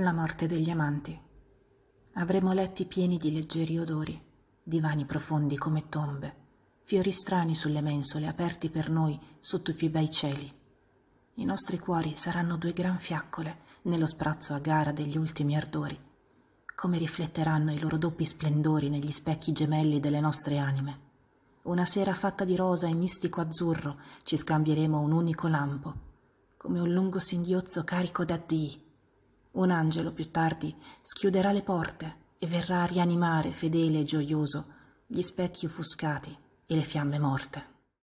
La morte degli amanti. Avremo letti pieni di leggeri odori, divani profondi come tombe, fiori strani sulle mensole aperti per noi sotto i più bei cieli. I nostri cuori saranno due gran fiaccole nello sprazzo a gara degli ultimi ardori. Come rifletteranno i loro doppi splendori negli specchi gemelli delle nostre anime. Una sera fatta di rosa e mistico azzurro ci scambieremo un unico lampo, come un lungo singhiozzo carico d'addii un angelo più tardi schiuderà le porte e verrà a rianimare fedele e gioioso gli specchi offuscati e le fiamme morte.